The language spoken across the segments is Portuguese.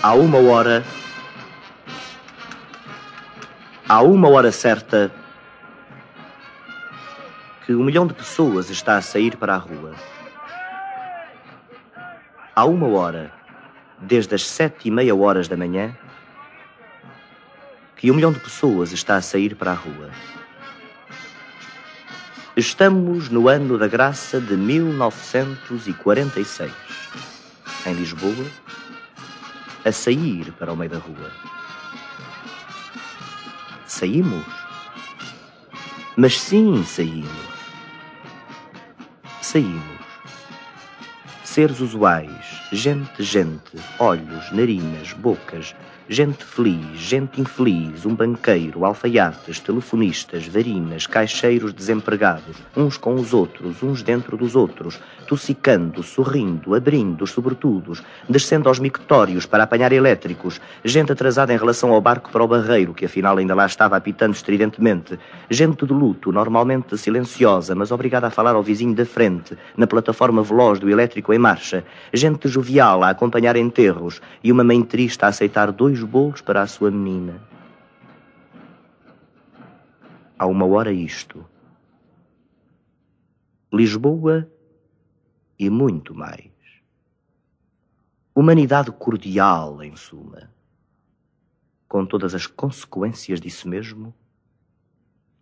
Há uma hora, Há uma hora certa, que um milhão de pessoas está a sair para a rua. Há uma hora, desde as sete e meia horas da manhã, que um milhão de pessoas está a sair para a rua. Estamos no ano da graça de 1946. Em Lisboa, a sair para o meio da rua. Saímos. Mas sim, saímos. Saímos. Seres usuais, gente, gente, olhos, narinas, bocas, Gente feliz, gente infeliz, um banqueiro, alfaiates, telefonistas, varinas, caixeiros desempregados, uns com os outros, uns dentro dos outros, tossicando, sorrindo, abrindo os sobretudos, descendo aos mictórios para apanhar elétricos, gente atrasada em relação ao barco para o barreiro, que afinal ainda lá estava apitando estridentemente, gente de luto, normalmente silenciosa, mas obrigada a falar ao vizinho da frente, na plataforma veloz do elétrico em marcha, gente jovial a acompanhar enterros e uma mãe triste a aceitar dois Lisboa para a sua menina. Há uma hora isto. Lisboa e muito mais. Humanidade cordial, em suma, com todas as consequências disso mesmo,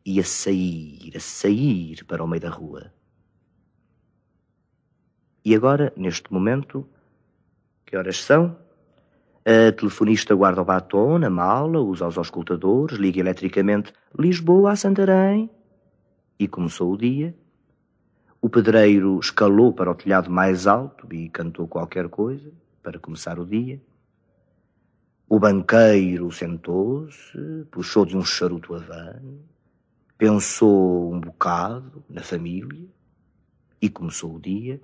e a sair, a sair para o meio da rua. E agora, neste momento, que horas são? A telefonista guarda o batom na mala, usa os auscultadores, liga eletricamente Lisboa a Santarém. E começou o dia. O pedreiro escalou para o telhado mais alto e cantou qualquer coisa para começar o dia. O banqueiro sentou-se, puxou de um charuto havano, pensou um bocado na família e começou o dia.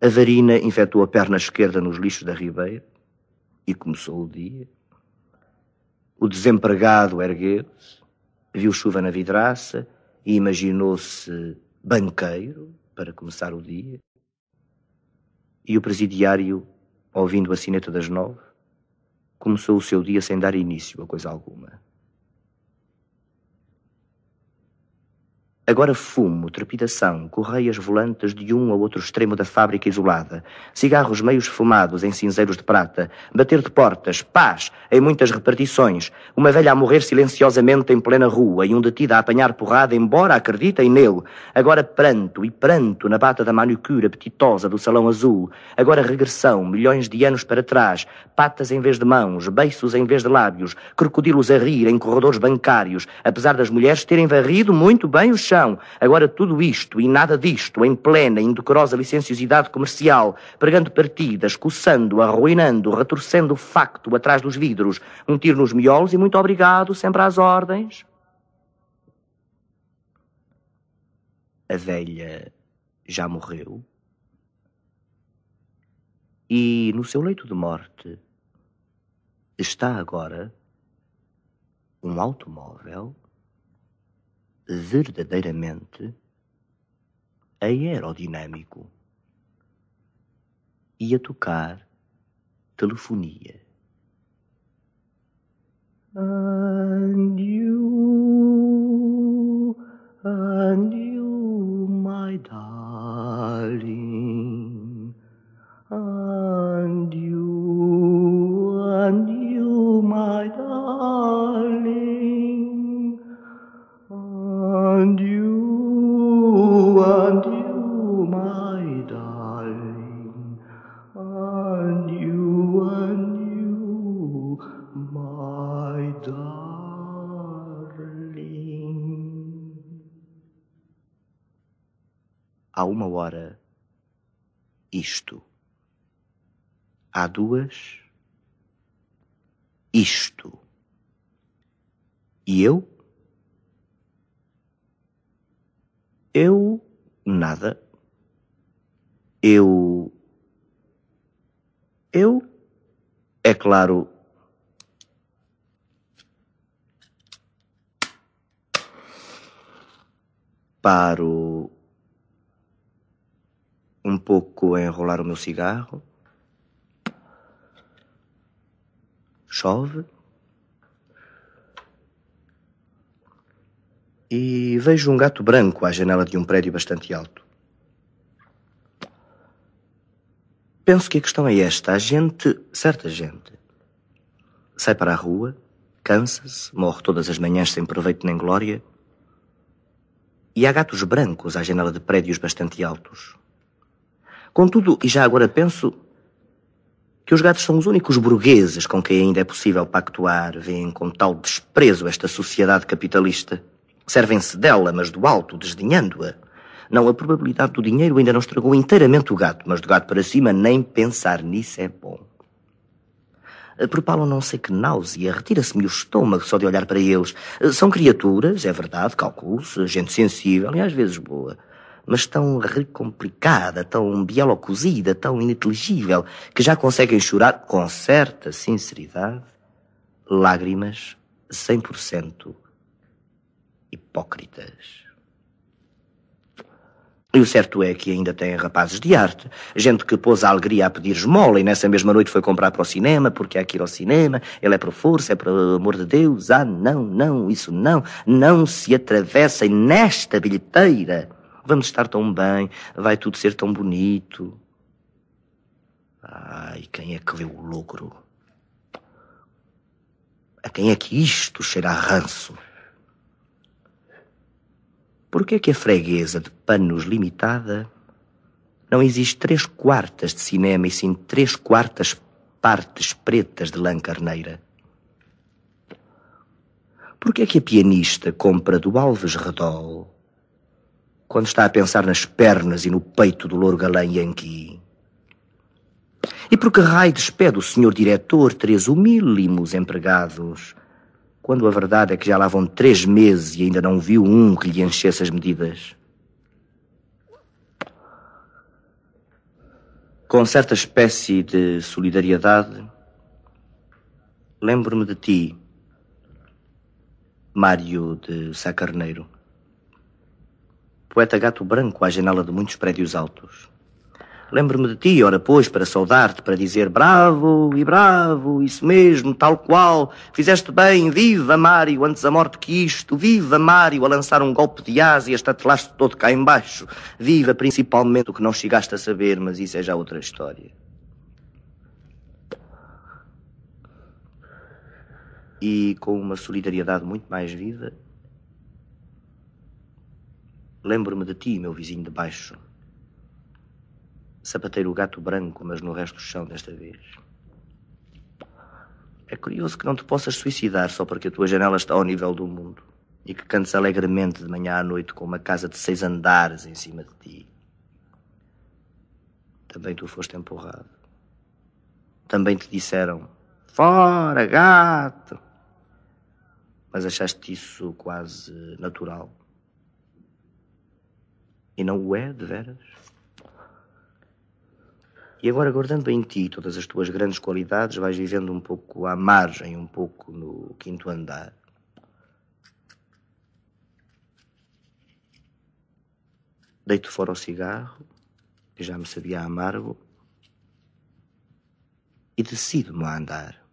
A varina infectou a perna esquerda nos lixos da Ribeira e começou o dia. O desempregado ergueu-se, viu chuva na vidraça e imaginou-se banqueiro para começar o dia. E o presidiário, ouvindo a sineta das nove, começou o seu dia sem dar início a coisa alguma. Agora fumo, trepidação, correias volantes de um ao outro extremo da fábrica isolada, cigarros meios fumados em cinzeiros de prata, bater de portas, paz, em muitas repartições, uma velha a morrer silenciosamente em plena rua e um detido a apanhar porrada, embora acreditem nele. Agora pranto e pranto na bata da manicure apetitosa do salão azul. Agora regressão, milhões de anos para trás, patas em vez de mãos, beiços em vez de lábios, crocodilos a rir em corredores bancários, apesar das mulheres terem varrido muito bem o chão. Agora, tudo isto e nada disto, em plena e indecorosa licenciosidade comercial, pregando partidas, coçando, arruinando, retorcendo o facto atrás dos vidros, um tiro nos miolos e muito obrigado, sempre às ordens. A velha já morreu. E no seu leito de morte está agora um automóvel verdadeiramente aerodinâmico e a tocar telefonia. And you há uma hora, isto. Há duas, isto. E eu? Eu nada. Eu. Eu? É claro. Paro um pouco a enrolar o meu cigarro. Chove. E vejo um gato branco à janela de um prédio bastante alto. Penso que a questão é esta. A gente, certa gente, sai para a rua, cansa-se, morre todas as manhãs sem proveito nem glória. E há gatos brancos à janela de prédios bastante altos, Contudo, e já agora penso, que os gatos são os únicos burgueses com quem ainda é possível pactuar, veem com tal desprezo esta sociedade capitalista. Servem-se dela, mas do alto, desdenhando-a. Não, a probabilidade do dinheiro ainda não estragou inteiramente o gato, mas do gato para cima, nem pensar nisso é bom. Eh, Propalam não sei que náusea, retira-se-me o estômago só de olhar para eles. Eh, são criaturas, é verdade, calculo-se, gente sensível e às vezes boa mas tão recomplicada, tão bielocozida, tão ininteligível, que já conseguem chorar com certa sinceridade lágrimas 100% hipócritas. E o certo é que ainda tem rapazes de arte, gente que pôs a alegria a pedir esmola e nessa mesma noite foi comprar para o cinema, porque há que ir ao cinema, ele é para força, é o amor de Deus, ah, não, não, isso não, não se atravessem nesta bilheteira. Vamos estar tão bem, vai tudo ser tão bonito. Ai, quem é que vê o logro? A quem é que isto cheira a ranço? Por que é que a freguesa de Panos Limitada não existe três quartas de cinema e sim três quartas partes pretas de lã carneira? Por que é que a pianista compra do Alves Redol quando está a pensar nas pernas e no peito do louro galã Yankee? E por que raio despede o senhor diretor três humílimos empregados, quando a verdade é que já lá vão três meses e ainda não viu um que lhe enchesse as medidas? Com certa espécie de solidariedade, lembro-me de ti, Mário de Sacarneiro poeta gato branco à janela de muitos prédios altos. Lembro-me de ti, ora pois, para saudar-te, para dizer bravo e bravo, isso mesmo, tal qual, fizeste bem, viva Mário, antes a morte que isto, viva Mário, a lançar um golpe de asa e a estatelaste todo cá embaixo, viva principalmente o que não chegaste a saber, mas isso é já outra história. E com uma solidariedade muito mais viva, Lembro-me de ti, meu vizinho de baixo. Sapateiro gato branco, mas no resto do chão desta vez. É curioso que não te possas suicidar só porque a tua janela está ao nível do mundo e que cantes alegremente de manhã à noite com uma casa de seis andares em cima de ti. Também tu foste empurrado. Também te disseram: Fora, gato! Mas achaste isso quase natural. E não o é, de veras? E agora, guardando em ti todas as tuas grandes qualidades, vais vivendo um pouco à margem, um pouco no quinto andar. Deito fora o cigarro, que já me sabia amargo, e decido-me a andar.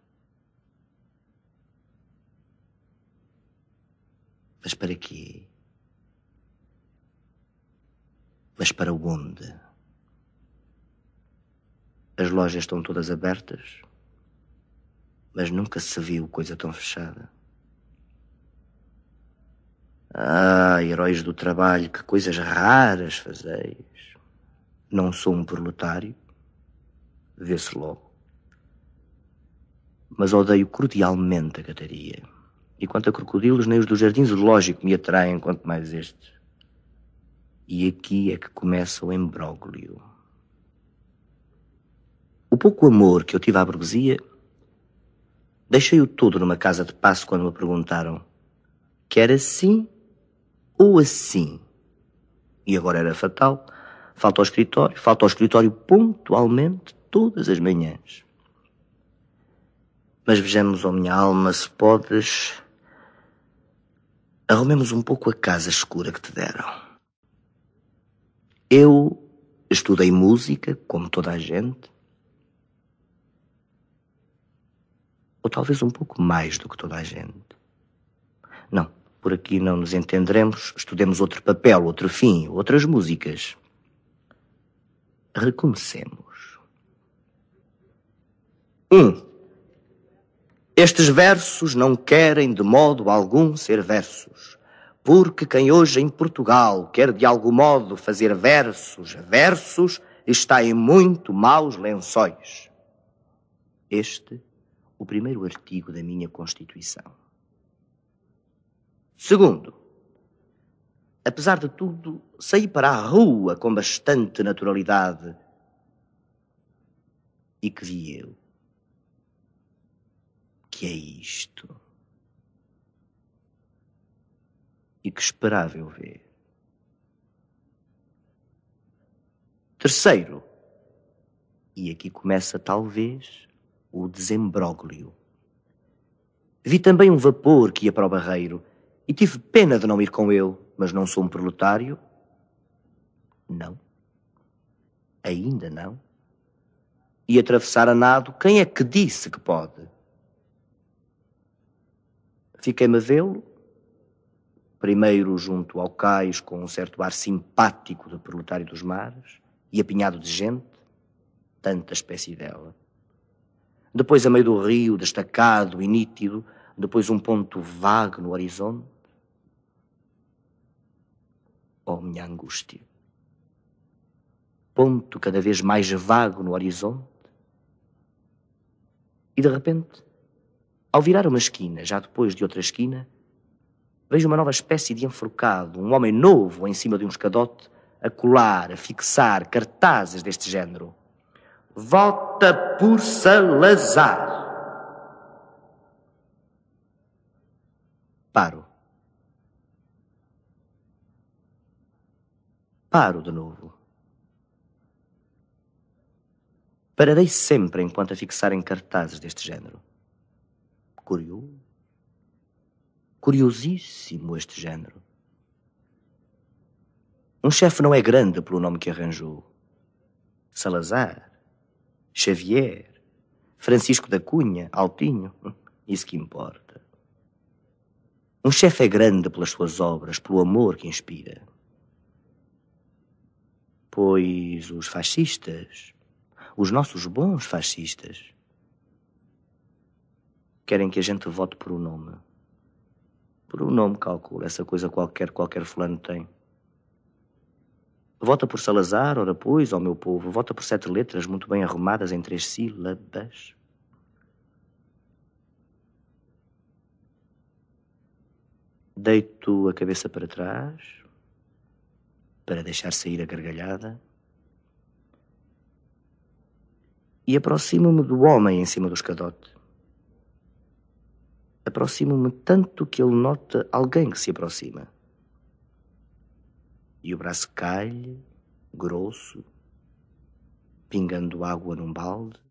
Mas para quê? Mas para onde? As lojas estão todas abertas, mas nunca se viu coisa tão fechada. Ah, heróis do trabalho, que coisas raras fazeis. Não sou um proletário, vê-se logo. Mas odeio cordialmente a cataria. E quanto a crocodilos, nem os dos jardins, lógico, me atraem quanto mais estes. E aqui é que começa o embróglio. O pouco amor que eu tive à burguesia, deixei-o todo numa casa de passo quando me perguntaram quer assim ou assim. E agora era fatal. Falta ao escritório, falta ao escritório pontualmente todas as manhãs. Mas vejamos, ó oh minha alma, se podes, arrumemos um pouco a casa escura que te deram. Eu estudei música, como toda a gente. Ou talvez um pouco mais do que toda a gente. Não, por aqui não nos entenderemos. Estudemos outro papel, outro fim, outras músicas. Recomecemos. 1. Um. Estes versos não querem de modo algum ser versos porque quem hoje em Portugal quer de algum modo fazer versos a versos está em muito maus lençóis. Este, o primeiro artigo da minha Constituição. Segundo, apesar de tudo, saí para a rua com bastante naturalidade. E que vi eu? Que é isto? e que esperava eu ver. Terceiro, e aqui começa talvez o desembróglio. Vi também um vapor que ia para o barreiro e tive pena de não ir com ele, mas não sou um proletário. Não. Ainda não. E atravessar a nado, quem é que disse que pode? Fiquei-me a vê-lo primeiro junto ao cais com um certo ar simpático de proletário dos mares e apinhado de gente, tanta espécie dela. Depois a meio do rio, destacado e nítido, depois um ponto vago no horizonte. Oh, minha angústia! Ponto cada vez mais vago no horizonte. E de repente, ao virar uma esquina, já depois de outra esquina, Vejo uma nova espécie de enforcado, um homem novo em cima de um escadote, a colar, a fixar cartazes deste género. Vota por Salazar! Paro. Paro de novo. Pararei sempre enquanto a fixarem cartazes deste género. Curioso. Curiosíssimo este género. Um chefe não é grande pelo nome que arranjou. Salazar, Xavier, Francisco da Cunha, Altinho, isso que importa. Um chefe é grande pelas suas obras, pelo amor que inspira. Pois os fascistas, os nossos bons fascistas, querem que a gente vote por o um nome. Por um nome, calculo. Essa coisa qualquer, qualquer fulano tem. Vota por Salazar, ora pois, ó meu povo. Vota por sete letras muito bem arrumadas em três sílabas. Deito a cabeça para trás, para deixar sair a gargalhada. E aproximo-me do homem em cima do escadote. Aproximo-me tanto que ele nota alguém que se aproxima. E o braço cai grosso, pingando água num balde,